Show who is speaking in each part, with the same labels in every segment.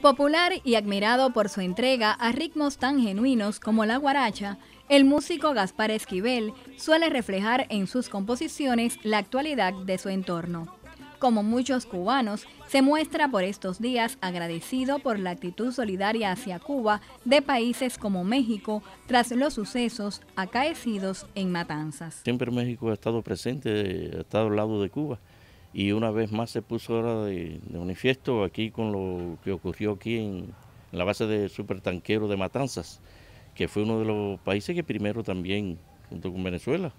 Speaker 1: Popular y admirado por su entrega a ritmos tan genuinos como la guaracha, el músico Gaspar Esquivel suele reflejar en sus composiciones la actualidad de su entorno. Como muchos cubanos, se muestra por estos días agradecido por la actitud solidaria hacia Cuba de países como México tras los sucesos acaecidos en Matanzas.
Speaker 2: Siempre México ha estado presente, ha estado al lado de Cuba y una vez más se puso ahora de, manifiesto aquí con lo que ocurrió aquí en, la base de supertanquero de Matanzas, que fue uno de los países que primero también, junto con Venezuela,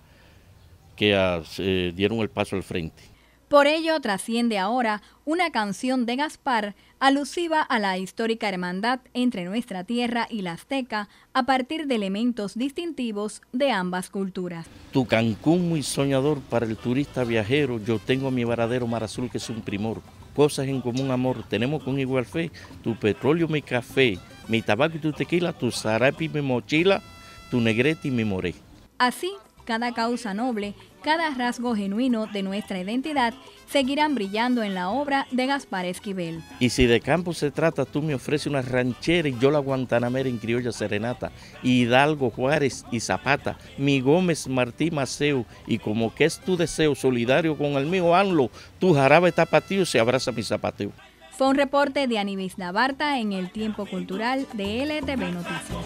Speaker 2: que ah, dieron el paso al frente.
Speaker 1: Por ello trasciende ahora una canción de Gaspar alusiva a la histórica hermandad entre nuestra tierra y la azteca a partir de elementos distintivos de ambas culturas.
Speaker 2: Tu Cancún muy soñador para el turista viajero, yo tengo mi varadero mar azul que es un primor. Cosas en común amor, tenemos con igual fe, tu petróleo mi café, mi tabaco y tu tequila, tu zarapi mi mochila, tu negrete y mi moré.
Speaker 1: Así cada causa noble, cada rasgo genuino de nuestra identidad seguirán brillando en la obra de Gaspar Esquivel.
Speaker 2: Y si de campo se trata, tú me ofreces una ranchera y yo la guantanamera en criolla serenata, Hidalgo, Juárez y Zapata, mi Gómez, Martí, Maceo, y como que es tu deseo solidario con el mío, Anlo, tu jarabe tapatío se abraza mi zapateo.
Speaker 1: Fue un reporte de Anibis Navarta en el Tiempo Cultural de LTV Noticias.